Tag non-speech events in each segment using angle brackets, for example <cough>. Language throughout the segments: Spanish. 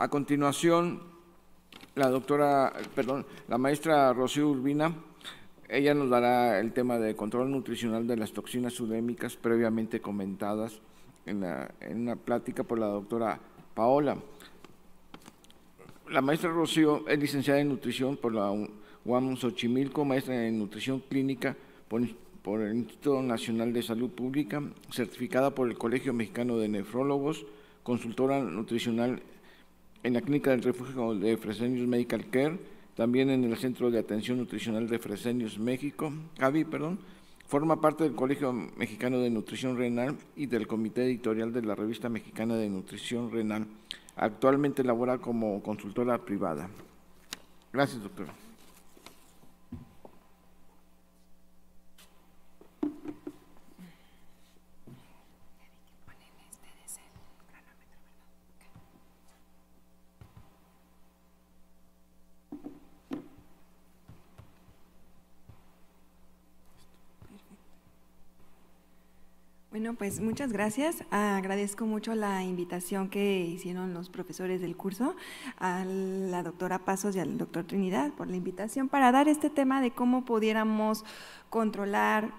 A continuación, la doctora, perdón, la maestra Rocío Urbina, ella nos dará el tema de control nutricional de las toxinas sudémicas previamente comentadas en, la, una plática por la doctora Paola. La maestra Rocío es licenciada en nutrición por la UAM Xochimilco, maestra en nutrición clínica por, por el Instituto Nacional de Salud Pública, certificada por el Colegio Mexicano de Nefrólogos, consultora nutricional en la Clínica del Refugio de Fresenius Medical Care, también en el Centro de Atención Nutricional de Fresenius México, Javi, perdón, Forma parte del Colegio Mexicano de Nutrición Renal y del Comité Editorial de la Revista Mexicana de Nutrición Renal. Actualmente labora como consultora privada. Gracias, doctora. pues muchas gracias. Agradezco mucho la invitación que hicieron los profesores del curso, a la doctora Pasos y al doctor Trinidad por la invitación para dar este tema de cómo pudiéramos controlar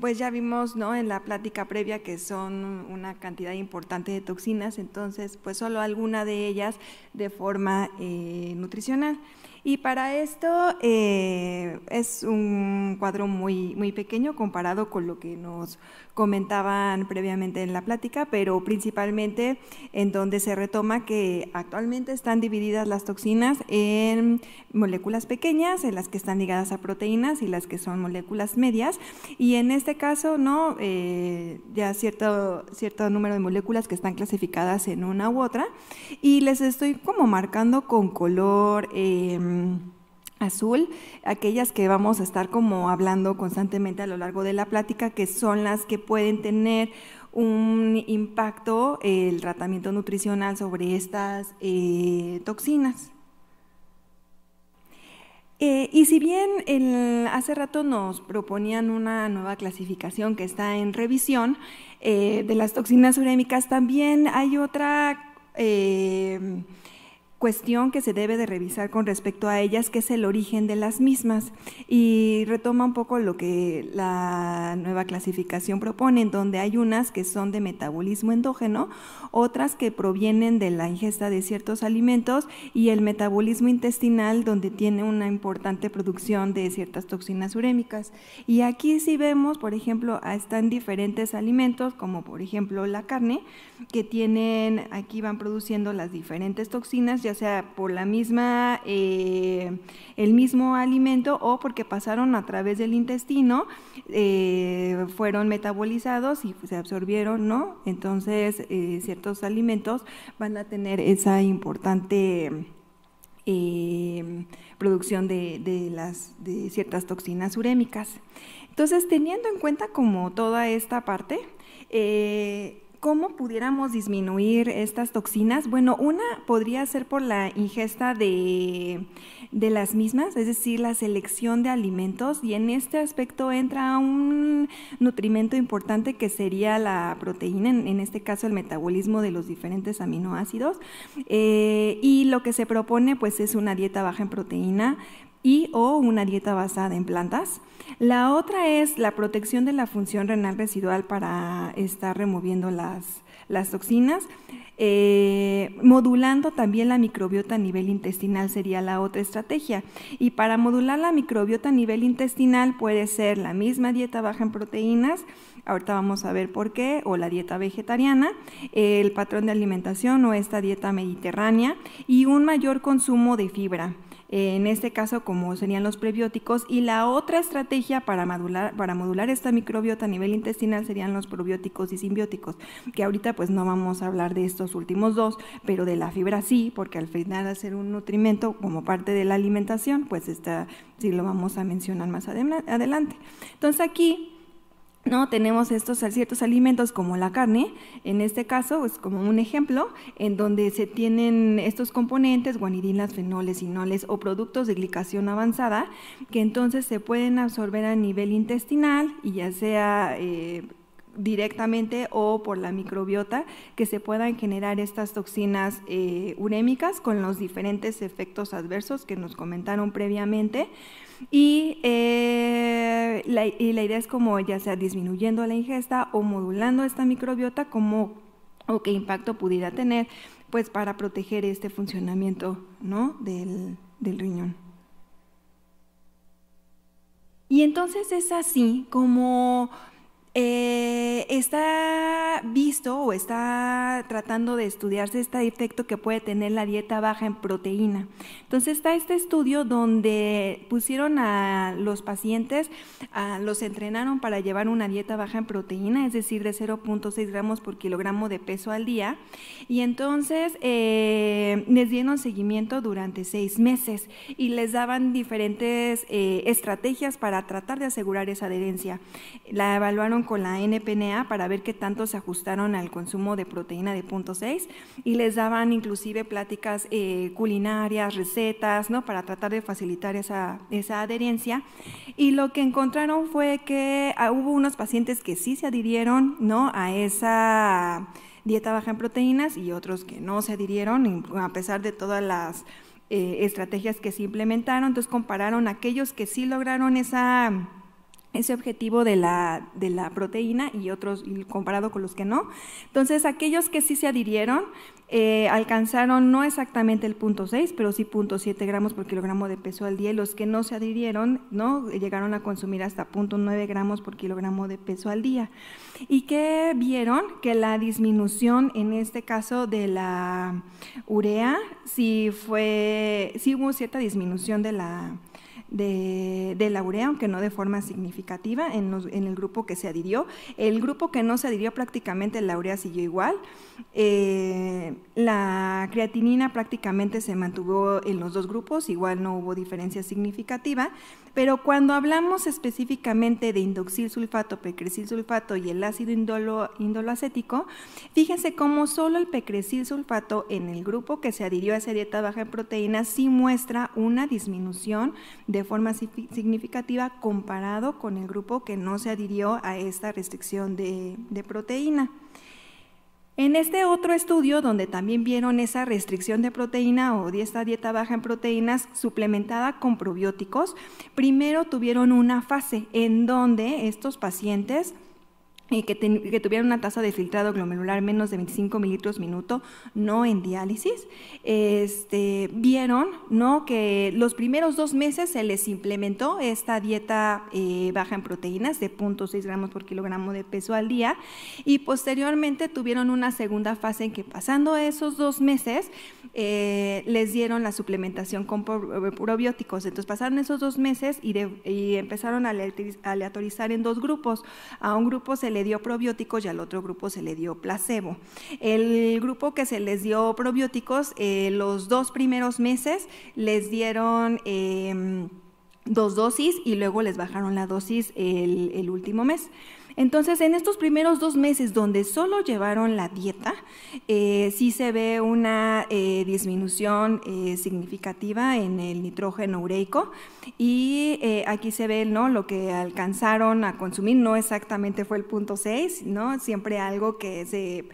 pues ya vimos ¿no? en la plática previa que son una cantidad importante de toxinas, entonces pues solo alguna de ellas de forma eh, nutricional. Y para esto eh, es un cuadro muy, muy pequeño comparado con lo que nos comentaban previamente en la plática, pero principalmente en donde se retoma que actualmente están divididas las toxinas en moléculas pequeñas, en las que están ligadas a proteínas y las que son moléculas medias. Y en este caso, ¿no? Eh, ya cierto, cierto número de moléculas que están clasificadas en una u otra. Y les estoy como marcando con color. Em, Em, azul, aquellas que vamos a estar como hablando constantemente a lo largo de la plática, que son las que pueden tener un impacto eh, el tratamiento nutricional sobre estas eh, toxinas. Eh, y si bien hace rato nos proponían una nueva clasificación que está en revisión de las toxinas urémicas, también hay otra cuestión que se debe de revisar con respecto a ellas, que es el origen de las mismas. Y retoma un poco lo que la nueva clasificación propone, en donde hay unas que son de metabolismo endógeno, otras que provienen de la ingesta de ciertos alimentos y el metabolismo intestinal, donde tiene una importante producción de ciertas toxinas urémicas. Y aquí sí vemos, por ejemplo, están diferentes alimentos, como por ejemplo la carne, que tienen, aquí van produciendo las diferentes toxinas, o sea por la misma, eh, el mismo alimento o porque pasaron a través del intestino, eh, fueron metabolizados y se absorbieron, ¿no? Entonces, eh, ciertos alimentos van a tener esa importante... producción de, las, ciertas toxinas urémicas. Entonces, teniendo en cuenta como toda esta parte, ¿Cómo pudiéramos disminuir estas toxinas? Bueno, una podría ser por la ingesta de, las mismas, es decir, la selección de alimentos y en este aspecto entra un nutrimento importante que sería la proteína, en, este caso el metabolismo de los diferentes aminoácidos. Eh, y lo que se propone pues es una dieta baja en proteína, y o una dieta basada en plantas. La otra es la protección de la función renal residual para estar removiendo las, toxinas. Eh, modulando también la microbiota a nivel intestinal sería la otra estrategia. Y para modular la microbiota a nivel intestinal puede ser la misma dieta baja en proteínas, ahorita vamos a ver por qué, o la dieta vegetariana, el patrón de alimentación o esta dieta mediterránea y un mayor consumo de fibra. Eh, en este caso como serían los prebióticos, y la otra estrategia para modular, para modular esta microbiota a nivel intestinal serían los probióticos y simbióticos, que ahorita pues no vamos a hablar de estos últimos dos, pero de la fibra sí, porque al final hacer un nutrimento como parte de la alimentación, pues está, sí lo vamos a mencionar más adelante. Entonces aquí ¿no? Tenemos estos ciertos alimentos como la carne, en este caso es como un ejemplo, en donde se tienen estos componentes, guanidinas, fenoles, sinoles o productos de glicación avanzada, que entonces se pueden absorber a nivel intestinal y ya sea... Eh, directamente o por la microbiota que se puedan generar estas toxinas eh, urémicas con los diferentes efectos adversos que nos comentaron previamente. Eh, y, la, idea es como ya sea disminuyendo la ingesta o modulando esta microbiota como o qué impacto pudiera tener pues para proteger este funcionamiento ¿no? del riñón. Y entonces es así como eh, está visto o está tratando de estudiarse este efecto que puede tener la dieta baja en proteína. Entonces está este estudio donde pusieron a los pacientes, los entrenaron para llevar una dieta baja en proteína, es decir, de 0.6 gramos por kilogramo de peso al día, y entonces eh, les dieron seguimiento durante seis meses y les daban diferentes eh, estrategias para tratar de asegurar esa adherencia. La evaluaron con la NPNA para ver qué tanto se ajustaron al consumo de proteína de punto 6 y les daban inclusive pláticas eh, culinarias, recetas, ¿no? Para tratar de facilitar esa, adherencia. Y lo que encontraron fue que ah, hubo unos pacientes que sí se adhirieron, ¿no? A esa dieta baja en proteínas y otros que no se adhirieron, a pesar de todas las eh, estrategias que se implementaron. Entonces compararon aquellos que sí lograron esa ese objetivo de la, de la proteína y otros comparado con los que no. Entonces, aquellos que sí se adhirieron eh, alcanzaron no exactamente el punto 6, pero sí punto 7 gramos por kilogramo de peso al día. los que no se adhirieron, ¿no? Llegaron a consumir hasta punto 9 gramos por kilogramo de peso al día. ¿Y qué vieron? Que la disminución, en este caso de la urea, sí fue, sí hubo cierta disminución de la de, la Laurea, aunque no de forma significativa en, el grupo que se adhirió. El grupo que no se adhirió prácticamente Laurea siguió igual. Eh, la creatinina prácticamente se mantuvo en los dos grupos, igual no hubo diferencia significativa. Pero cuando hablamos específicamente de indoxil sulfato, pecresil sulfato y el ácido indoloacético, fíjense cómo solo el pecresil sulfato en el grupo que se adhirió a esa dieta baja en proteínas sí muestra una disminución de forma significativa comparado con el grupo que no se adhirió a esta restricción de proteína. En este otro estudio, donde también vieron esa restricción de proteína o esta dieta baja en proteínas suplementada con probióticos, primero tuvieron una fase en donde estos pacientes que, tuvieron una tasa de filtrado glomerular menos de 25 mililitros minuto, no en diálisis, este, vieron ¿no? que los primeros dos meses se les implementó esta dieta eh, baja en proteínas de 0.6 gramos por kilogramo de peso al día y posteriormente tuvieron una segunda fase en que pasando esos dos meses eh, les dieron la suplementación con eh, probióticos. Entonces pasaron esos dos meses y, empezaron a aleatorizar en dos grupos. A un grupo se le dio probióticos y al otro grupo se le dio placebo. El grupo que se les dio probióticos, eh, los dos primeros meses les dieron... Em, dos dosis y luego les bajaron la dosis el último mes. Entonces, en estos primeros dos meses donde solo llevaron la dieta, eh, sí se ve una eh, disminución eh, significativa en el nitrógeno ureico y eh, aquí se ve ¿no? lo que alcanzaron a consumir, no exactamente fue el punto 6, ¿no? siempre algo que se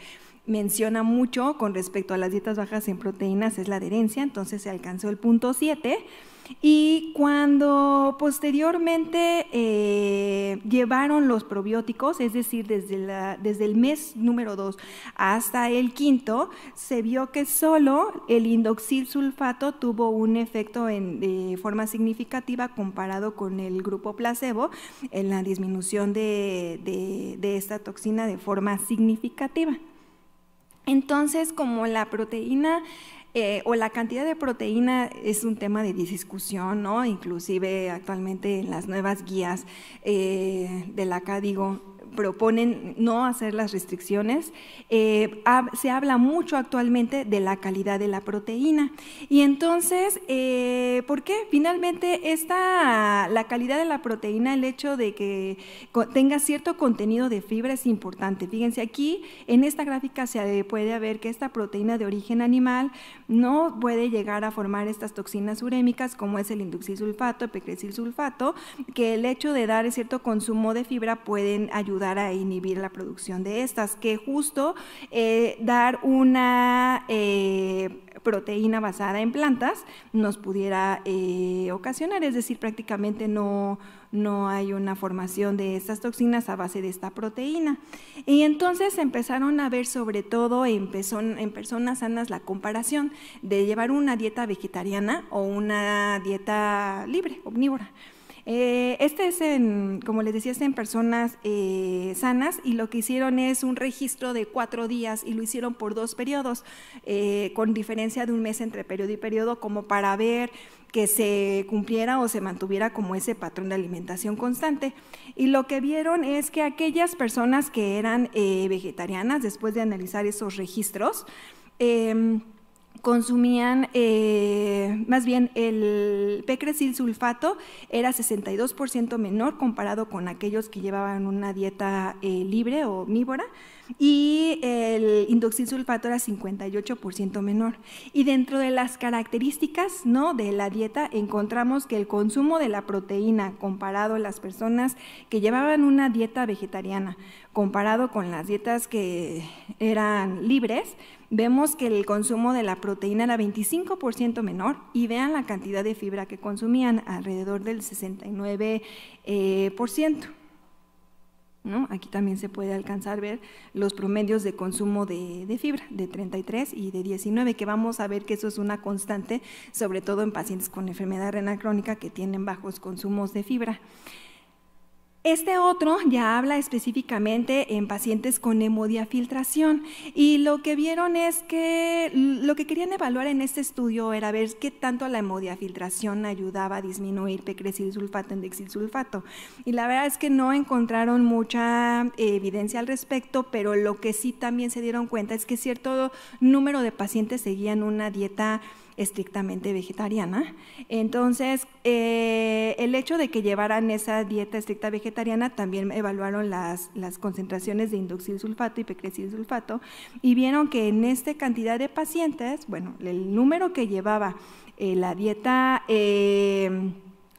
menciona mucho con respecto a las dietas bajas en proteínas es la adherencia, entonces se alcanzó el punto 7 y cuando posteriormente eh, llevaron los probióticos, es decir, desde, desde el mes número 2 hasta el quinto, se vio que solo el indoxil sulfato tuvo un efecto de forma significativa comparado con el grupo placebo en la disminución de esta toxina de forma significativa. Entonces, como la proteína eh, o la cantidad de proteína es un tema de discusión, ¿no? Inclusive actualmente en las nuevas guías eh, de la CADIGO proponen no hacer las restricciones, eh, se habla mucho actualmente de la calidad de la proteína. Y entonces, eh, ¿por qué? Finalmente, esta, la calidad de la proteína, el hecho de que tenga cierto contenido de fibra es importante. Fíjense, aquí en esta gráfica se puede ver que esta proteína de origen animal no puede llegar a formar estas toxinas urémicas como es el induxil sulfato, el sulfato, que el hecho de dar cierto consumo de fibra pueden ayudar a inhibir la producción de estas, que justo eh, dar una eh, proteína basada en plantas nos pudiera eh, ocasionar, es decir, prácticamente no, no hay una formación de estas toxinas a base de esta proteína. Y entonces empezaron a ver sobre todo en personas sanas la comparación de llevar una dieta vegetariana o una dieta libre, omnívora. Eh, este es, en, como les decía, es en personas eh, sanas y lo que hicieron es un registro de cuatro días y lo hicieron por dos periodos, eh, con diferencia de un mes entre periodo y periodo, como para ver que se cumpliera o se mantuviera como ese patrón de alimentación constante. Y lo que vieron es que aquellas personas que eran vegetarianas, después de analizar esos registros, em, consumían, eh, más bien el pecresil sulfato era 62% menor comparado con aquellos que llevaban una dieta eh, libre o omnívora y el indoxil sulfato era 58% menor. Y dentro de las características ¿no? de la dieta encontramos que el consumo de la proteína comparado a las personas que llevaban una dieta vegetariana comparado con las dietas que eran libres, vemos que el consumo de la proteína era 25% menor y vean la cantidad de fibra que consumían, alrededor del 69%. Eh, Aquí también se puede alcanzar ver los promedios de consumo de, de, fibra, de 33 y de 19, que vamos a ver que eso es una constante, sobre todo en pacientes con enfermedad renal crónica que tienen bajos consumos de fibra. Este otro ya habla específicamente en pacientes con hemodiafiltración y lo que vieron es que lo que querían evaluar en este estudio era ver qué tanto la hemodiafiltración ayudaba a disminuir pecresil sulfato, dexil sulfato. Y la verdad es que no encontraron mucha evidencia al respecto, pero lo que sí también se dieron cuenta es que cierto número de pacientes seguían una dieta estrictamente vegetariana. Entonces, eh, el hecho de que llevaran esa dieta estricta vegetariana, también evaluaron las, concentraciones de indoxil sulfato y pecresil sulfato y vieron que en esta cantidad de pacientes, bueno, el número que llevaba eh, la dieta eh,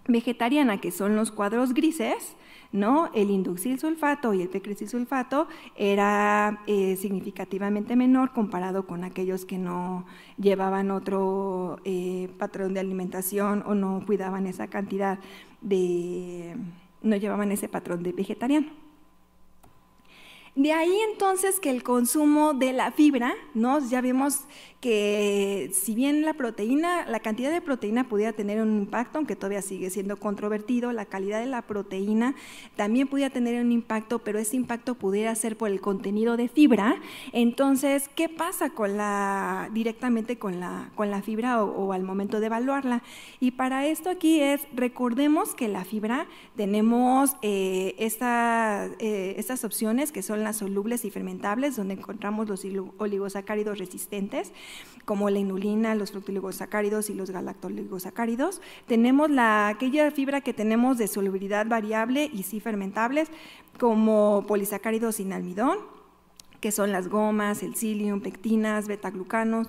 vegetariana, que son los cuadros grises, ¿no? El induxil sulfato y el tecrisil sulfato era eh, significativamente menor comparado con aquellos que no llevaban otro eh, patrón de alimentación o no cuidaban esa cantidad de, no llevaban ese patrón de vegetariano. De ahí entonces que el consumo de la fibra, Ya vimos que si bien la proteína, la cantidad de proteína pudiera tener un impacto, aunque todavía sigue siendo controvertido, la calidad de la proteína también pudiera tener un impacto, pero ese impacto pudiera ser por el contenido de fibra. Entonces, ¿qué pasa con directamente con la, con la fibra o, al momento de evaluarla? Y para esto aquí es, recordemos que la fibra tenemos eh, estas opciones que son las solubles y fermentables, donde encontramos los oligosacáridos resistentes como la inulina, los fructoligosacáridos y los galactoligosacáridos. Tenemos aquella fibra que tenemos de solubilidad variable y sí fermentables, como polisacáridos sin almidón, que son las gomas, el psyllium, pectinas, beta-glucanos,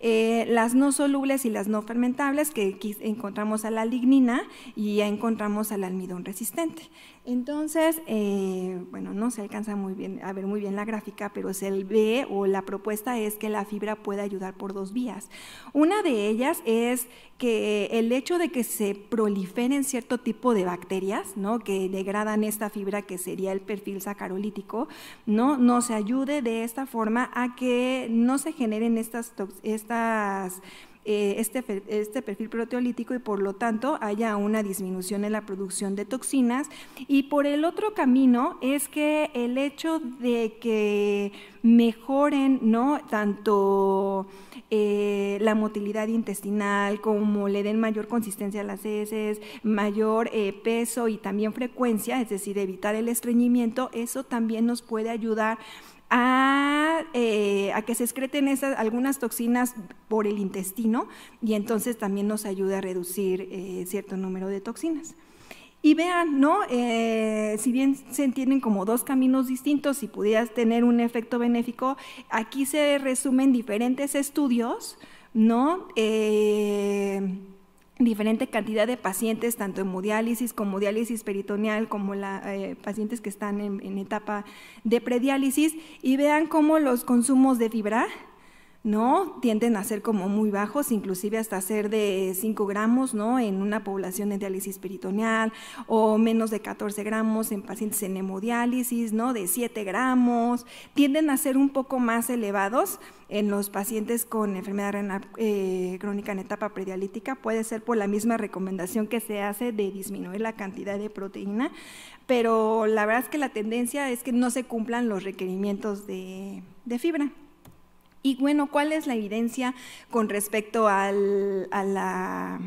eh, las no solubles y las no fermentables, que encontramos a la lignina y ya encontramos al almidón resistente. Entonces, eh, bueno, no se alcanza muy bien a ver muy bien la gráfica, pero se ve o la propuesta es que la fibra puede ayudar por dos vías. Una de ellas es que el hecho de que se proliferen cierto tipo de bacterias, ¿no? Que degradan esta fibra que sería el perfil sacarolítico, ¿no? Nos ayude de esta forma a que no se generen estas, estas eh, este, este perfil proteolítico y por lo tanto haya una disminución en la producción de toxinas. Y por el otro camino es que el hecho de que mejoren ¿no? tanto eh, la motilidad intestinal como le den mayor consistencia a las heces, mayor eh, peso y también frecuencia, es decir, evitar el estreñimiento, eso también nos puede ayudar eh, a, que se excreten esas, algunas toxinas por el intestino y entonces también nos ayuda a reducir eh, cierto número de toxinas. Y vean, ¿no? Eh, si bien se entienden como dos caminos distintos, y pudieras tener un efecto benéfico, aquí se resumen diferentes estudios, ¿no? diferente cantidad de pacientes, tanto hemodiálisis como diálisis peritoneal, como la, eh, pacientes que están en, en etapa de prediálisis, y vean cómo los consumos de fibra ¿no? Tienden a ser como muy bajos, inclusive hasta ser de 5 gramos, ¿no? En una población de diálisis peritoneal, o menos de 14 gramos en pacientes en hemodiálisis, ¿no? De 7 gramos. Tienden a ser un poco más elevados en los pacientes con enfermedad renal eh, crónica en etapa predialítica. Puede ser por la misma recomendación que se hace de disminuir la cantidad de proteína, pero la verdad es que la tendencia es que no se cumplan los requerimientos de fibra. Y bueno, ¿cuál es la evidencia con respecto a, la,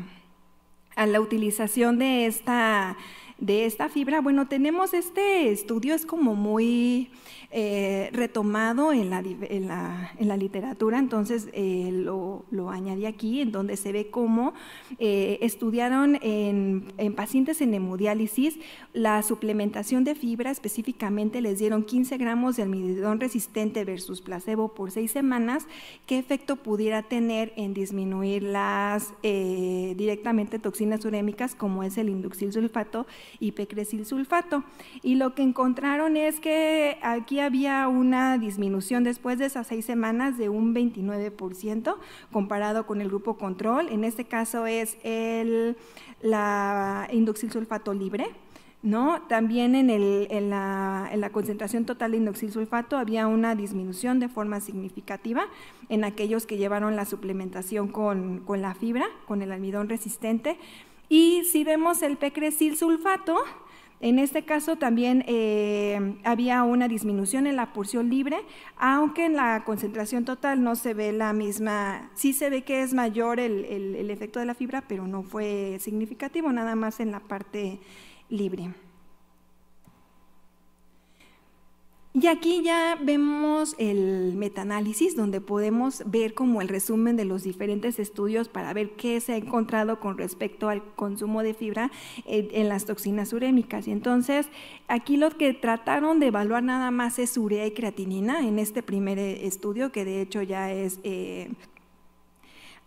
a la utilización de esta de esta fibra, bueno, tenemos este estudio, es como muy, eh, retomado en la, en, la, literatura, entonces eh, lo, añadí aquí, en donde se ve cómo eh, estudiaron en, pacientes en hemodiálisis la suplementación de fibra, específicamente les dieron 15 gramos de almidón resistente versus placebo por seis semanas, qué efecto pudiera tener en disminuir las directamente toxinas urémicas como es el induxil sulfato y pecresil sulfato. Y lo que encontraron es que aquí había una disminución después de esas seis semanas de un 29% comparado con el grupo control. En este caso es el, la sulfato libre. ¿No? También en, la, concentración total de sulfato había una disminución de forma significativa en aquellos que llevaron la suplementación con, con la fibra, con el almidón resistente. Y si vemos el pecresil sulfato, en este caso también eh, había una disminución en la porción libre, aunque en la concentración total no se ve la misma, sí se ve que es mayor el efecto de la fibra, pero no fue significativo, nada más en la parte libre. Y aquí ya vemos el metanálisis, donde podemos ver como el resumen de los diferentes estudios para ver qué se ha encontrado con respecto al consumo de fibra en, las toxinas urémicas. Y entonces, aquí lo que trataron de evaluar nada más es urea y creatinina en este primer eh, estudio, que de hecho ya es eh,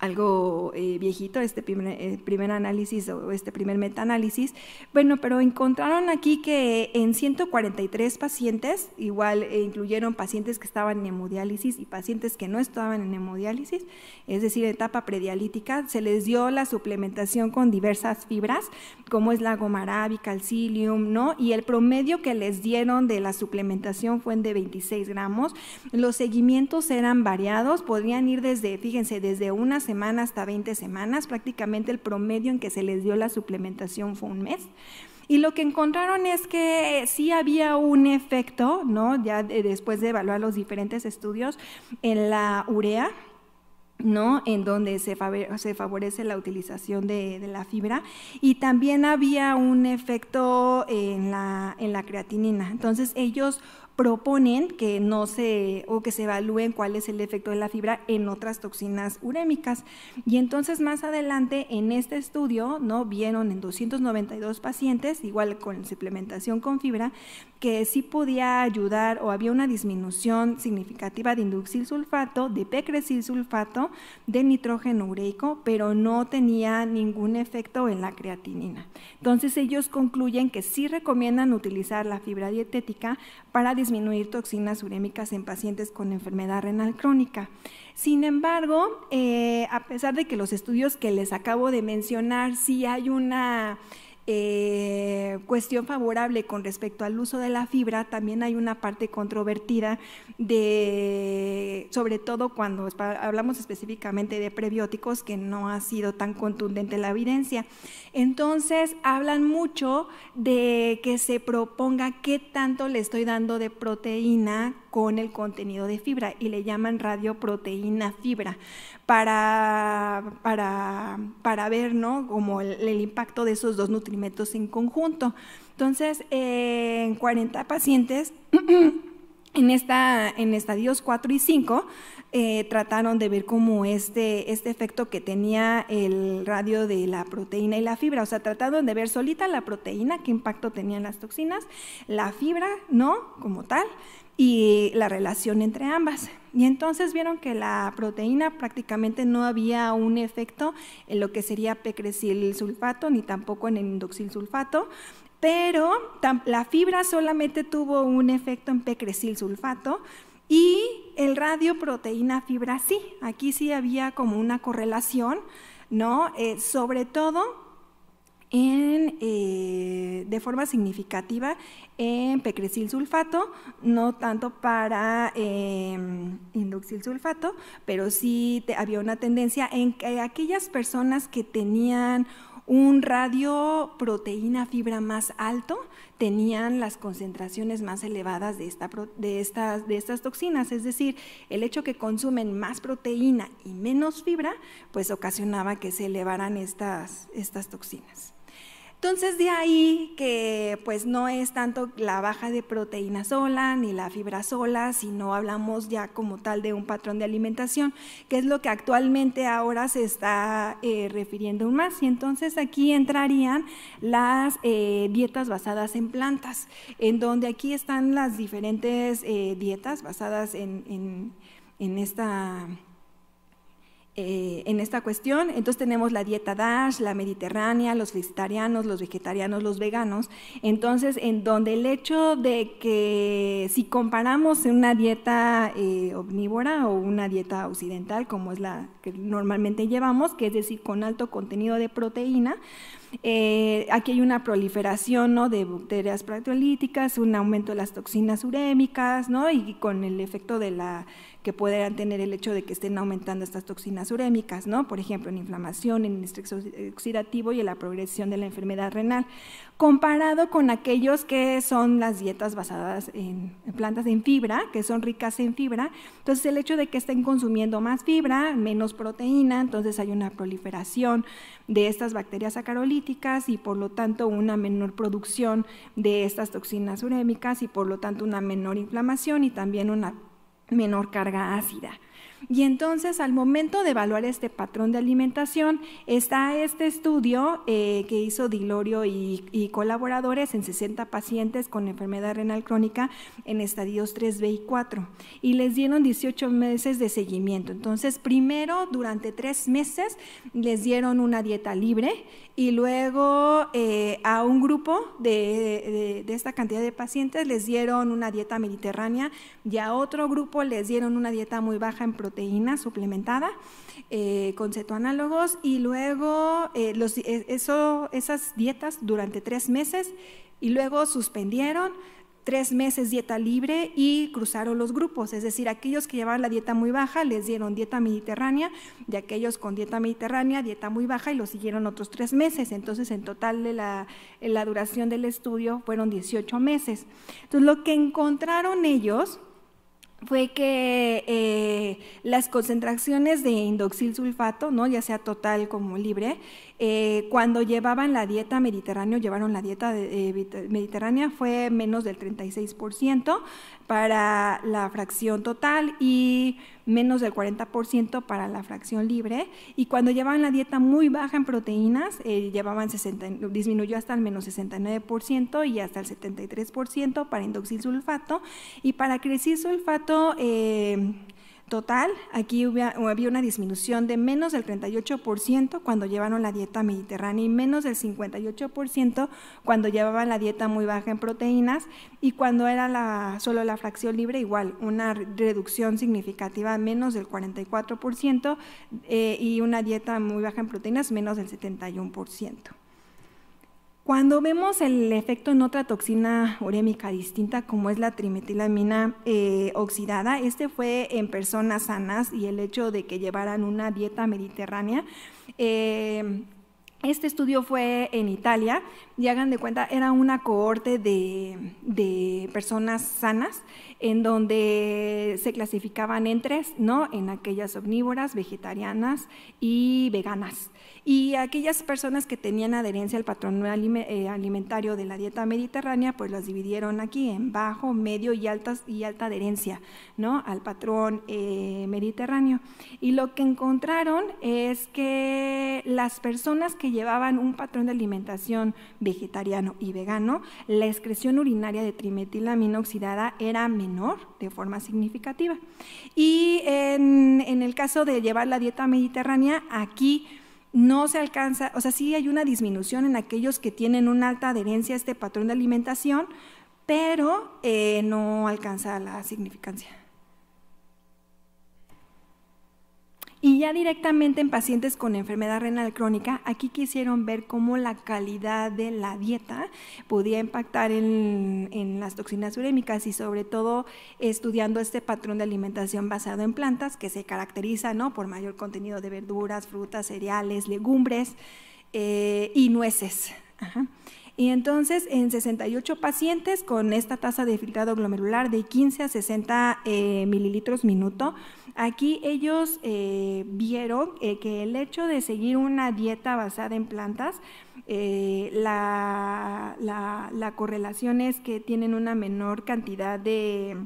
algo eh, viejito, este eh, primer, análisis o este primer metaanálisis. Bueno, pero encontraron aquí que en 143 pacientes, igual eh, incluyeron pacientes que estaban en hemodiálisis y pacientes que no estaban en hemodiálisis, es decir, etapa predialítica, se les dio la suplementación con diversas fibras, como es la gomarabi, calcilium, ¿no? Y el promedio que les dieron de la suplementación fue de 26 gramos. Los seguimientos eran variados, podrían ir desde, fíjense, desde unas, semana hasta 20 semanas, prácticamente el promedio en que se les dio la suplementación fue un mes. Y lo que encontraron es que sí había un efecto, ¿no? Ya después de evaluar los diferentes estudios en la urea, ¿no? En donde se, favorece la utilización de, la fibra. Y también había un efecto en la, en la creatinina. Entonces ellos proponen que no se o que se evalúen cuál es el efecto de la fibra en otras toxinas urémicas. Y entonces más adelante en este estudio, ¿no? Vieron en 292 pacientes, igual con suplementación con fibra, que sí podía ayudar o había una disminución significativa de induxil sulfato, de pecresil sulfato, de nitrógeno ureico, pero no tenía ningún efecto en la creatinina. Entonces ellos concluyen que sí recomiendan utilizar la fibra dietética para disminuir toxinas urémicas en pacientes con enfermedad renal crónica. Sin embargo, eh, a pesar de que los estudios que les acabo de mencionar sí hay una eh, cuestión favorable con respecto al uso de la fibra, también hay una parte controvertida de, sobre todo cuando hablamos específicamente de prebióticos, que no ha sido tan contundente la evidencia. Entonces, hablan mucho de que se proponga qué tanto le estoy dando de proteína con el contenido de fibra y le llaman radioproteína fibra para, para, para ver ¿no? como el, impacto de esos dos nutrimentos en conjunto. Entonces, eh, en 40 pacientes... <clears throat> En, esta, en estadios 4 y 5 eh, trataron de ver cómo este, este efecto que tenía el radio de la proteína y la fibra, o sea, trataron de ver solita la proteína, qué impacto tenían las toxinas, la fibra, ¿no? Como tal, y la relación entre ambas. Y entonces vieron que la proteína prácticamente no había un efecto en lo que sería pecresil sulfato ni tampoco en el indoxil sulfato, pero la fibra solamente tuvo un efecto en pecrecil sulfato y el radio proteína fibra sí. Aquí sí había como una correlación, ¿no? Eh, sobre todo eh, de forma significativa en pecresil sulfato, no tanto para eh, em, induxil sulfato, pero sí había una tendencia en que aquellas personas que tenían un radio proteína fibra más alto tenían las concentraciones más elevadas de, de, estas, de estas toxinas, es decir, el hecho que consumen más proteína y menos fibra, pues ocasionaba que se elevaran estas, estas toxinas. Entonces de ahí que pues no es tanto la baja de proteína sola ni la fibra sola, sino hablamos ya como tal de un patrón de alimentación, que es lo que actualmente ahora se está eh, refiriendo más. Y entonces aquí entrarían las eh, dietas basadas en plantas, en donde aquí están las diferentes eh, dietas basadas en, en esta eh, en esta cuestión. Entonces tenemos la dieta DASH, la mediterránea, los vegetarianos, los vegetarianos, los veganos. Entonces, en donde el hecho de que si comparamos una dieta eh, omnívora o una dieta occidental, como es la que normalmente llevamos, que es decir, con alto contenido de proteína, eh, aquí hay una proliferación de bacterias proteolíticas, un aumento de las toxinas urémicas, ¿no? y con el efecto de la que puedan tener el hecho de que estén aumentando estas toxinas urémicas, ¿no? Por ejemplo, en inflamación, en estrés oxidativo y en la progresión de la enfermedad renal, comparado con aquellos que son las dietas basadas en plantas en fibra, que son ricas en fibra. Entonces, el hecho de que estén consumiendo más fibra, menos proteína, entonces hay una proliferación de estas bacterias acarolíticas y por lo tanto una menor producción de estas toxinas urémicas y por lo tanto una menor inflamación y también una menor carga ácida. Y entonces al momento de evaluar este patrón de alimentación está este estudio eh, que hizo Dilorio y, colaboradores en 60 pacientes con enfermedad renal crónica en estadios 3B y 4 y les dieron 18 meses de seguimiento. Entonces primero durante tres meses les dieron una dieta libre y luego eh, a un grupo de, de esta cantidad de pacientes les dieron una dieta mediterránea y a otro grupo les dieron una dieta muy baja en proteínas proteína suplementada eh, con cetoanálogos y luego eh, eh, eso, esas dietas durante tres meses y luego suspendieron tres meses dieta libre y cruzaron los grupos, es decir, aquellos que llevaban la dieta muy baja les dieron dieta mediterránea y aquellos con dieta mediterránea dieta muy baja y lo siguieron otros tres meses, entonces en total de la, la duración del estudio fueron 18 meses. Entonces lo que encontraron ellos fue que eh, las concentraciones de indoxil sulfato, ¿no? ya sea total como libre, eh, cuando llevaban la dieta mediterránea, llevaron la dieta eh, mediterránea, fue menos del 36% para la fracción total y menos del 40% para la fracción libre. Y cuando llevaban la dieta muy baja en proteínas, eh, llevaban 60, disminuyó hasta el menos 69% y hasta el 73% para indoxil sulfato. Y para cresil sulfato, total, aquí había una disminución de menos del 38% cuando llevaron la dieta mediterránea y menos del 58% cuando llevaban la dieta muy baja en proteínas y cuando era la, solo la fracción libre igual, una reducción significativa menos del 44% eh, y una dieta muy baja en proteínas menos del 71%. Cuando vemos el efecto en otra toxina urémica distinta, como es la trimetilamina eh, oxidada, este fue en personas sanas y el hecho de que llevaran una dieta mediterránea eh, este estudio fue en Italia y hagan de cuenta, era una cohorte de, de, personas sanas en donde se clasificaban en tres, ¿no? En aquellas omnívoras, vegetarianas y veganas. Y aquellas personas que tenían adherencia al patrón eh, alimentario de la dieta mediterránea, pues las dividieron aquí en bajo, medio y, altas, y alta adherencia, ¿no? Al patrón eh, mediterráneo. Y lo que encontraron es que las personas que llevaban un patrón de alimentación vegetariano y vegano, la excreción urinaria de trimetilamina oxidada era menor de forma significativa. Y en, el caso de llevar la dieta mediterránea, aquí no se alcanza, o sea, sí hay una disminución en aquellos que tienen una alta adherencia a este patrón de alimentación, pero eh, no alcanza la significancia. Y ya directamente en pacientes con enfermedad renal crónica, aquí quisieron ver cómo la calidad de la dieta podía impactar en, las toxinas urémicas y sobre todo estudiando este patrón de alimentación basado en plantas que se caracteriza por mayor contenido de verduras, frutas, cereales, legumbres eh, y nueces. Y entonces, en 68 pacientes con esta tasa de filtrado glomerular de 15 a 60 eh, mililitros minuto, Aquí ellos eh, vieron eh, que el hecho de seguir una dieta basada en plantas, eh, la, correlación es que tienen una menor cantidad de,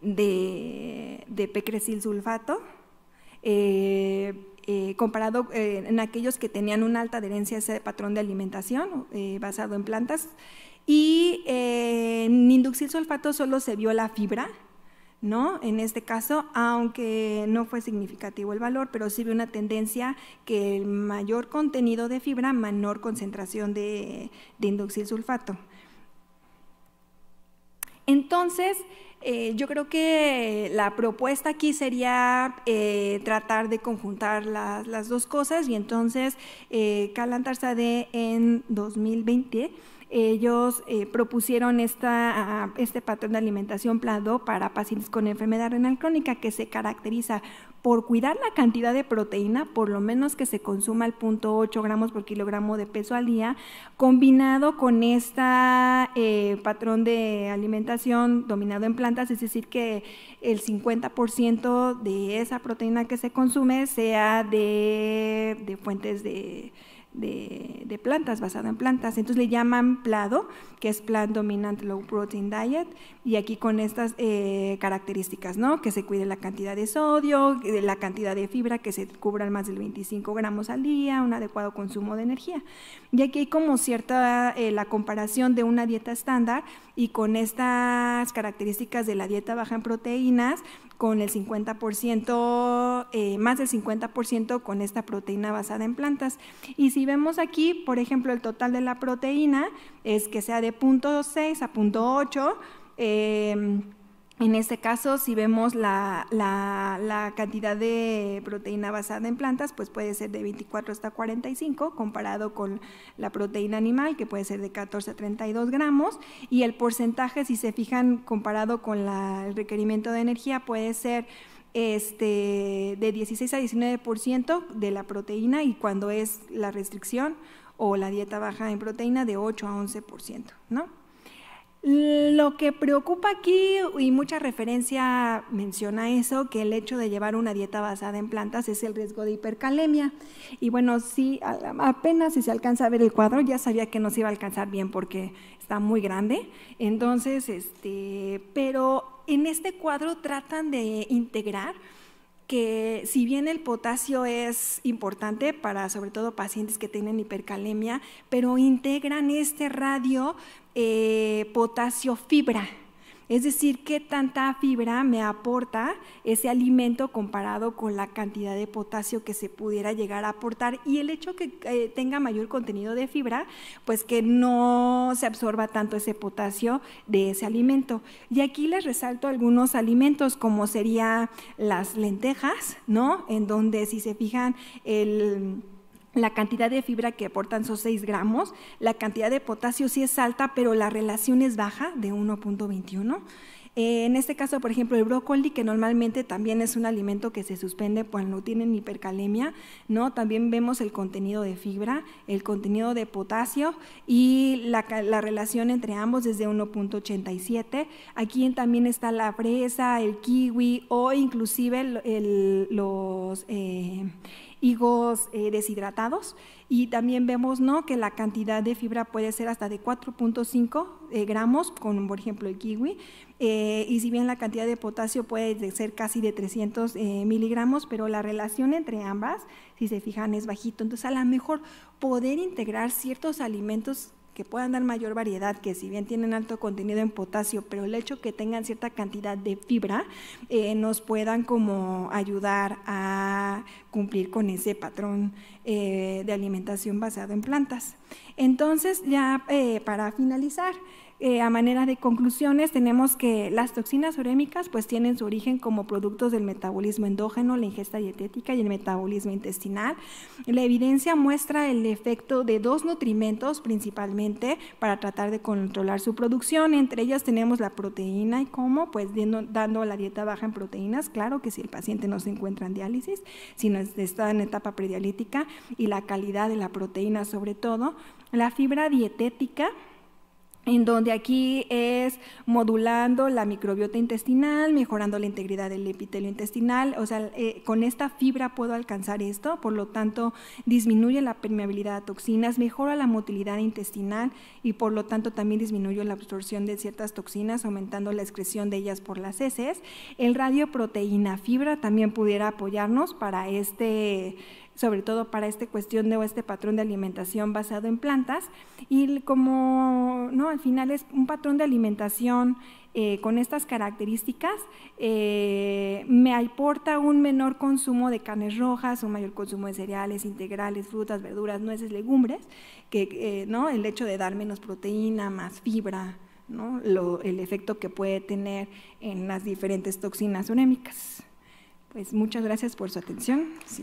de, pecresil sulfato. comparado en aquellos que tenían una alta adherencia a ese patrón de alimentación basado en plantas. Y en induxil sulfato solo se vio la fibra, en este caso, aunque no fue significativo el valor, pero sí vi una tendencia que el mayor contenido de fibra, menor concentración de, de sulfato. Entonces, eh, yo creo que la propuesta aquí sería eh, tratar de conjuntar las, dos cosas y entonces eh, de e en 2020 ellos eh, propusieron esta, ah, este patrón de alimentación PLADO para pacientes con enfermedad renal crónica que se caracteriza por cuidar la cantidad de proteína, por lo menos que se consuma el punto 8 gramos por kilogramo de peso al día, combinado con este patrón de alimentación dominado en plantas, es decir, que el 50% de esa proteína que se consume sea de fuentes de de, plantas, basada en plantas. Entonces le llaman PLADO, que es Plant Dominant Low Protein Diet, y aquí con estas eh, características, ¿no? Que se cuide la cantidad de sodio, eh, la cantidad de fibra, que se cubran más del 25 gramos al día, un adecuado consumo de energía. Y aquí hay como cierta eh, la comparación de una dieta estándar y con estas características de la dieta baja en proteínas, con el 50%, eh, más del 50% con esta proteína basada en plantas. Y si vemos aquí, por ejemplo, el total de la proteína es que sea de 0.6 a 0.8. Eh, en este caso, si vemos la, cantidad de proteína basada en plantas, pues puede ser de 24 hasta 45, comparado con la proteína animal, que puede ser de 14 a 32 gramos, y el porcentaje, si se fijan, comparado con el requerimiento de energía, puede ser este, de 16 a 19% de la proteína, y cuando es la restricción o la dieta baja en proteína, de 8 a 11%, ¿no? Lo que preocupa aquí, y mucha referencia menciona eso, que el hecho de llevar una dieta basada en plantas es el riesgo de hipercalemia. Y bueno, sí, apenas si se alcanza a ver el cuadro, ya sabía que no se iba a alcanzar bien porque está muy grande. Entonces, este, pero en este cuadro tratan de integrar que si bien el potasio es importante para sobre todo pacientes que tienen hipercalemia, pero integran este radio eh, potasio fibra. Es decir, qué tanta fibra me aporta ese alimento comparado con la cantidad de potasio que se pudiera llegar a aportar y el hecho que eh, tenga mayor contenido de fibra, pues que no se absorba tanto ese potasio de ese alimento. Y aquí les resalto algunos alimentos como serían las lentejas, ¿no? En donde si se fijan el la cantidad de fibra que aportan son 6 gramos, la cantidad de potasio sí es alta, pero la relación es baja de 1.21. Eh, en este caso, por ejemplo, el brócoli, que normalmente también es un alimento que se suspende cuando tienen hipercalemia, ¿no? También vemos el contenido de fibra, el contenido de potasio y la, relación entre ambos es de 1.87. Aquí también está la fresa, el kiwi o inclusive los... Eh, higos eh, deshidratados y también vemos ¿no? que la cantidad de fibra puede ser hasta de 4.5 eh, gramos, con por ejemplo el kiwi, eh, y si bien la cantidad de potasio puede ser casi de 300 miligramos, pero la relación entre ambas, si se fijan, es bajito. Entonces a lo mejor poder integrar ciertos alimentos que puedan dar mayor variedad, que si bien tienen alto contenido en potasio, pero el hecho que tengan cierta cantidad de fibra, eh, nos puedan como ayudar a cumplir con ese patrón eh, de alimentación basado en plantas. Entonces, ya eh, para finalizar, eh, a manera de conclusiones tenemos que las toxinas urémicas pues tienen su origen como productos del metabolismo endógeno, la ingesta dietética y el metabolismo intestinal. La evidencia muestra el efecto de dos nutrimentos principalmente para tratar de controlar su producción. Entre ellas tenemos la proteína y cómo pues dando, la dieta baja en proteínas, claro que si el paciente no se encuentra en diálisis, sino está en etapa predialítica y la calidad de la proteína sobre todo. La fibra dietética en donde aquí es modulando la microbiota intestinal, mejorando la integridad del epitelio intestinal, o sea, eh, con esta fibra puedo alcanzar esto, por lo tanto disminuye la permeabilidad a toxinas, mejora la motilidad intestinal y por lo tanto también disminuye la absorción de ciertas toxinas, aumentando la excreción de ellas por las heces. El radioproteína fibra también pudiera apoyarnos para este sobre todo para esta cuestión de este patrón de alimentación basado en plantas. Y como no, al final es un patrón de alimentación eh, con estas características eh, me aporta un menor consumo de carnes rojas, un mayor consumo de cereales integrales, frutas, verduras, nueces, legumbres, que eh, ¿no? el hecho de dar menos proteína, más fibra, ¿no? el efecto que puede tener en las diferentes toxinas urémicas. Pues muchas gracias por su atención. Si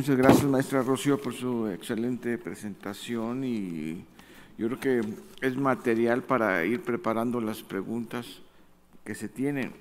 Muchas gracias, maestra Rocío, por su excelente presentación y yo creo que es material para ir preparando las preguntas que se tienen.